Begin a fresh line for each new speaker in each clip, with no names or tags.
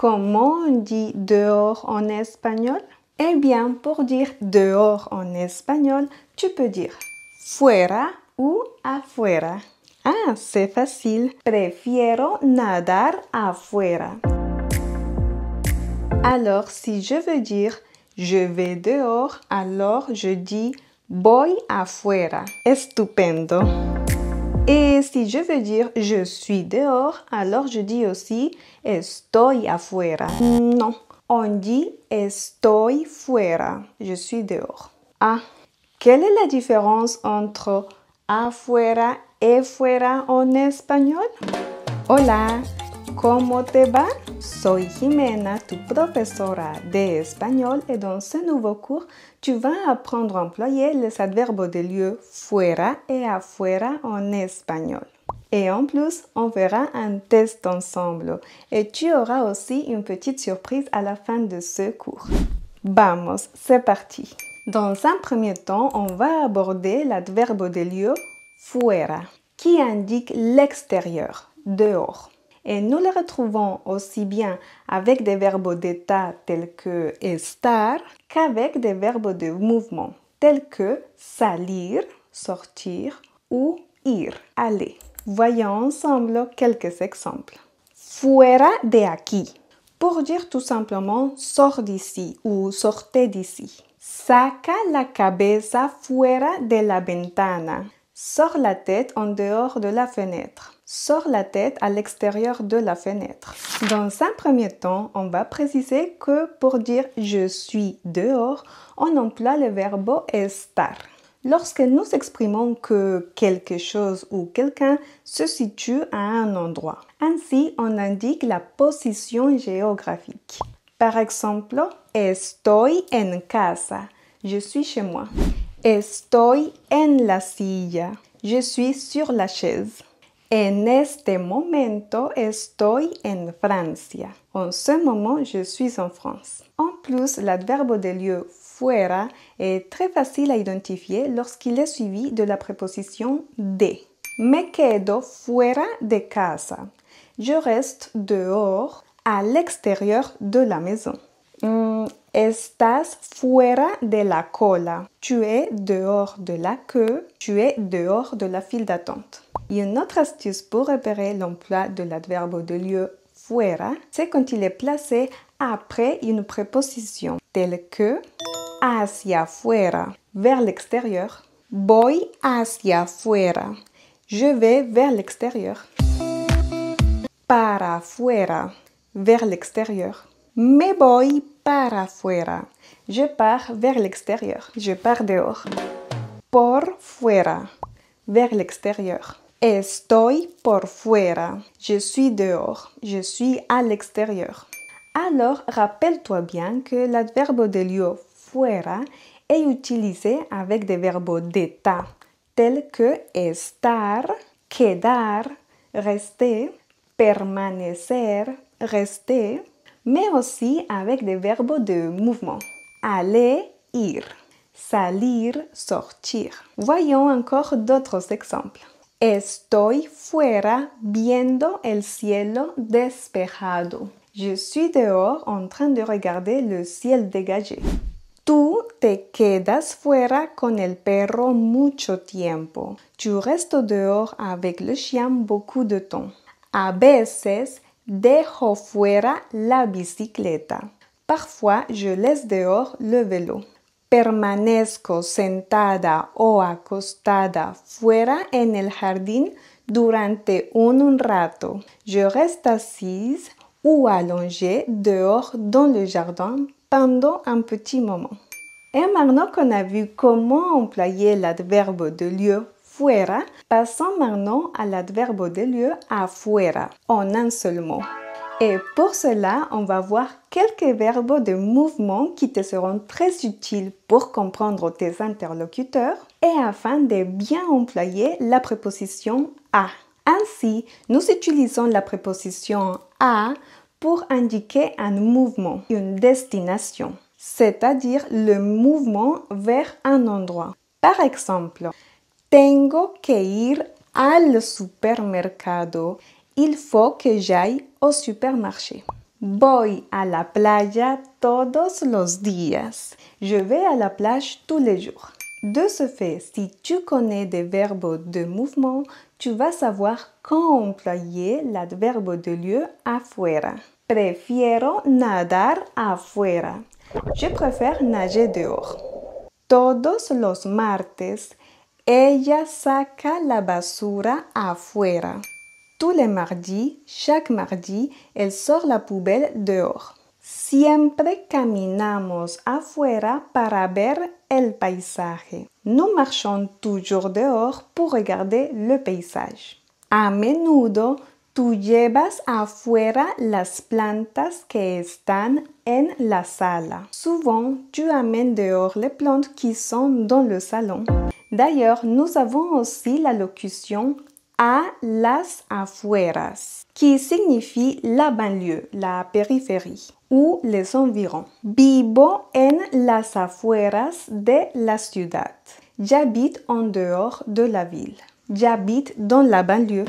Comment on dit dehors en espagnol Eh bien, pour dire dehors en espagnol, tu peux dire fuera ou afuera. Ah, c'est facile. Prefiero nadar afuera. Alors, si je veux dire je vais dehors, alors je dis voy afuera. Estupendo. Et si je veux dire je suis dehors, alors je dis aussi estoy afuera. Non, on dit estoy fuera. Je suis dehors. Ah, quelle est la différence entre afuera et fuera en espagnol? Hola, ¿Cómo te va? Soy Jimena, tu profesora de español et dans ce nouveau cours, tu vas apprendre à employer les adverbes de lieu fuera et afuera en espagnol. Et en plus, on verra un test ensemble et tu auras aussi une petite surprise à la fin de ce cours. Vamos, c'est parti. Dans un premier temps, on va aborder l'adverbe de lieu fuera qui indique l'extérieur, dehors et nous les retrouvons aussi bien avec des verbes d'état tels que estar qu'avec des verbes de mouvement tels que salir, sortir ou ir, aller. Voyons ensemble quelques exemples. Fuera de aquí pour dire tout simplement sors d'ici ou sortez d'ici. Saca la cabeza fuera de la ventana. Sors la tête en dehors de la fenêtre. Sors la tête à l'extérieur de la fenêtre. Dans un premier temps, on va préciser que pour dire je suis dehors, on emploie le verbe estar. Lorsque nous exprimons que quelque chose ou quelqu'un se situe à un endroit. Ainsi, on indique la position géographique. Par exemple, estoy en casa. Je suis chez moi. Estoy en la silla. Je suis sur la chaise. En este momento estoy en Francia. En ce moment, je suis en France. En plus, l'adverbe de lieu fuera est très facile à identifier lorsqu'il est suivi de la préposition de. Me quedo fuera de casa. Je reste dehors, à l'extérieur de la maison. Mm, estás fuera de la cola. Tu es dehors de la queue. Tu es dehors de la file d'attente une autre astuce pour repérer l'emploi de l'adverbe de lieu fuera, c'est quand il est placé après une préposition telle que hacia fuera, vers l'extérieur. Voy hacia fuera. Je vais vers l'extérieur. Para fuera, vers l'extérieur. Me voy para fuera. Je pars vers l'extérieur. Je pars dehors. Por fuera, vers l'extérieur. Estoy por fuera. Je suis dehors. Je suis à l'extérieur. Alors, rappelle-toi bien que l'adverbe de lieu fuera est utilisé avec des verbes d'état tels que estar, quedar, rester, permanecer, rester, mais aussi avec des verbes de mouvement. Aller, ir, salir, sortir. Voyons encore d'autres exemples. Estoy fuera viendo el cielo despejado. Je suis dehors en train de regarder le ciel dégagé. Tú te quedas fuera con el perro mucho tiempo. Tu restes dehors avec le chien beaucoup de temps. A veces dejo fuera la bicicleta. Parfois, je laisse dehors le vélo permanezco sentada o acostada fuera en el jardín durante un, rato. Je reste assise ou allongée dehors dans le jardin pendant un petit moment. Et maintenant qu'on a vu comment employer l'adverbe de lieu fuera, passons maintenant à l'adverbe de lieu afuera en un seul mot. Et pour cela, on va voir quelques verbes de mouvement qui te seront très utiles pour comprendre tes interlocuteurs et afin de bien employer la préposition à. Ainsi, nous utilisons la préposition à pour indiquer un mouvement, une destination, c'est-à-dire le mouvement vers un endroit. Par exemple, tengo que ir al supermercado il faut que j'aille au supermarché. Voy a la playa todos los días. Je vais à la plage tous les jours. De ce fait, si tu connais des verbes de mouvement, tu vas savoir quand employer l'adverbe de lieu afuera. Prefiero nadar afuera. Je préfère nager dehors. Todos los martes, ella saca la basura afuera. Tous les mardis, chaque mardi, elle sort la poubelle dehors. Siempre caminamos afuera para ver el paisaje. Nous marchons toujours dehors pour regarder le paysage. A menudo, tu llevas afuera las plantas que están en la sala. Souvent, tu amènes dehors les plantes qui sont dans le salon. D'ailleurs, nous avons aussi la locution à las afueras, qui signifie la banlieue, la périphérie ou les environs. Vivo en las afueras de la ciudad. J'habite en dehors de la ville. J'habite dans la banlieue.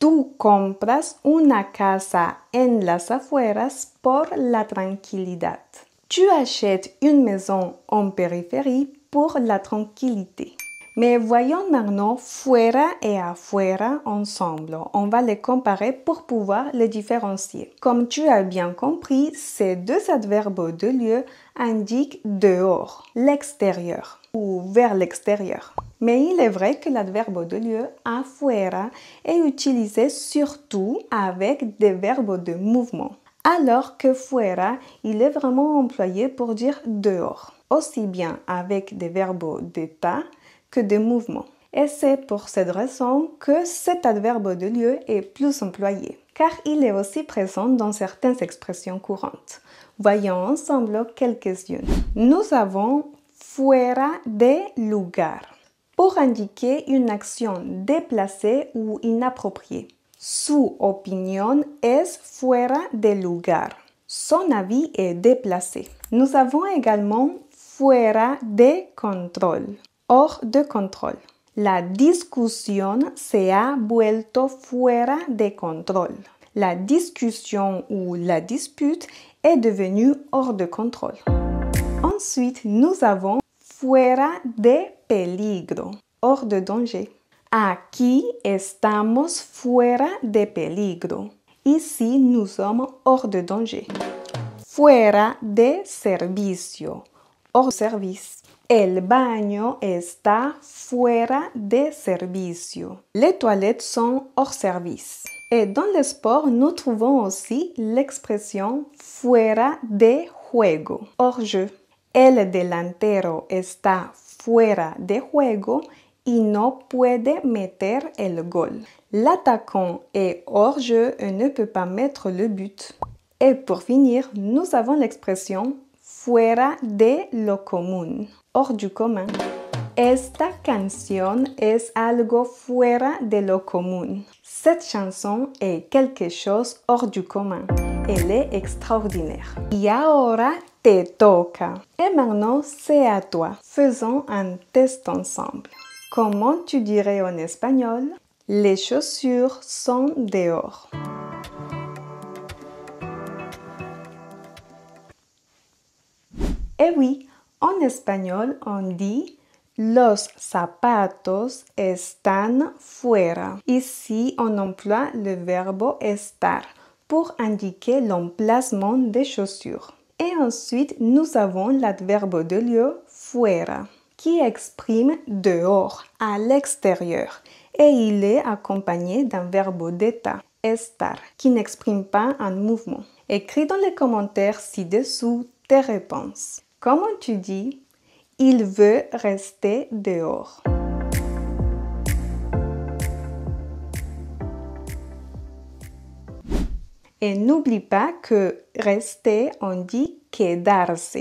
Tu compras una casa en las afueras por la tranquilidad. Tu achètes une maison en périphérie pour la tranquillité. Mais voyons maintenant fuera et afuera ensemble. On va les comparer pour pouvoir les différencier. Comme tu as bien compris, ces deux adverbes de lieu indiquent dehors, l'extérieur ou vers l'extérieur. Mais il est vrai que l'adverbe de lieu afuera est utilisé surtout avec des verbes de mouvement, alors que fuera, il est vraiment employé pour dire dehors, aussi bien avec des verbes d'état que des mouvements. Et c'est pour cette raison que cet adverbe de lieu est plus employé, car il est aussi présent dans certaines expressions courantes. Voyons ensemble quelques-unes. Nous avons fuera de lugar pour indiquer une action déplacée ou inappropriée. Su opinion es fuera de lugar. Son avis est déplacé. Nous avons également fuera de contrôle hors de contrôle. La discussion se a vuelto fuera de contrôle. La discussion ou la dispute est devenue hors de contrôle. Ensuite, nous avons fuera de peligro, hors de danger. Aquí estamos fuera de peligro. Ici, nous sommes hors de danger. Fuera de servicio, hors service. El baño está fuera de servicio. Les toilettes sont hors service. Et dans le sport, nous trouvons aussi l'expression fuera de juego, hors jeu. El delantero está fuera de juego y no puede meter el gol. L'attaquant est hors jeu et ne peut pas mettre le but. Et pour finir, nous avons l'expression fuera de lo común, hors du commun. Esta canción es algo fuera de lo común. Cette chanson est quelque chose hors du commun. Elle est extraordinaire. Y ahora te toca. Et maintenant, c'est à toi. Faisons un test ensemble. Comment tu dirais en espagnol Les chaussures sont dehors. Eh oui, en espagnol, on dit los zapatos están fuera. Ici, on emploie le verbe estar pour indiquer l'emplacement des chaussures. Et ensuite, nous avons l'adverbe de lieu fuera qui exprime dehors, à l'extérieur, et il est accompagné d'un verbe d'état, estar, qui n'exprime pas un mouvement. Écris dans les commentaires ci-dessous tes réponses. Comment tu dis Il veut rester dehors. Et n'oublie pas que rester, on dit quedarse.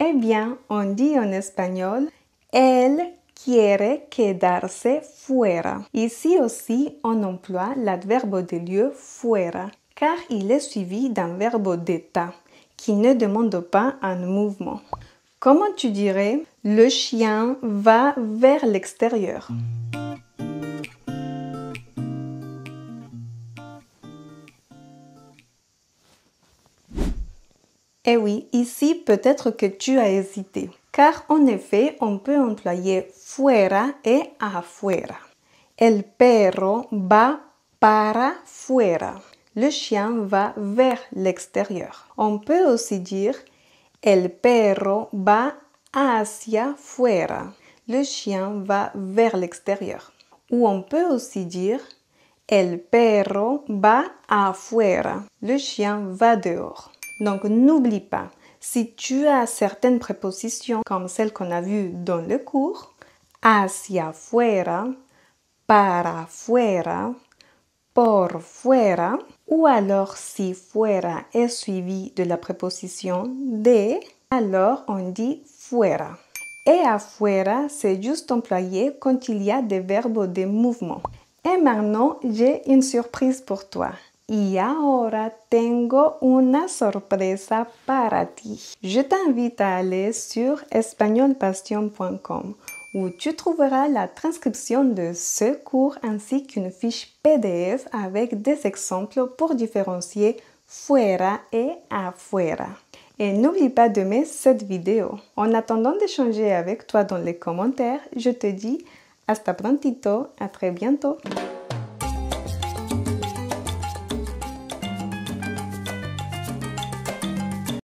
Eh bien, on dit en espagnol, elle quiere quedarse fuera. Ici aussi, on emploie l'adverbe de lieu fuera, car il est suivi d'un verbe d'état qui ne demande pas un mouvement. Comment tu dirais le chien va vers l'extérieur Eh oui, ici peut-être que tu as hésité, car en effet on peut employer fuera et afuera. El perro va para fuera le chien va vers l'extérieur. On peut aussi dire El perro va hacia fuera. Le chien va vers l'extérieur. Ou on peut aussi dire El perro va afuera. Le chien va dehors. Donc n'oublie pas, si tu as certaines prépositions comme celles qu'on a vues dans le cours, hacia fuera, para fuera, por fuera ou alors si fuera est suivi de la préposition de, alors on dit fuera. Et afuera, c'est juste employé quand il y a des verbes de mouvement. Et maintenant, j'ai une surprise pour toi. Y ahora tengo una sorpresa para ti. Je t'invite à aller sur espagnolpastion.com où tu trouveras la transcription de ce cours ainsi qu'une fiche PDF avec des exemples pour différencier fuera et afuera. Et n'oublie pas mettre cette vidéo. En attendant d'échanger avec toi dans les commentaires, je te dis hasta prontito, à très bientôt.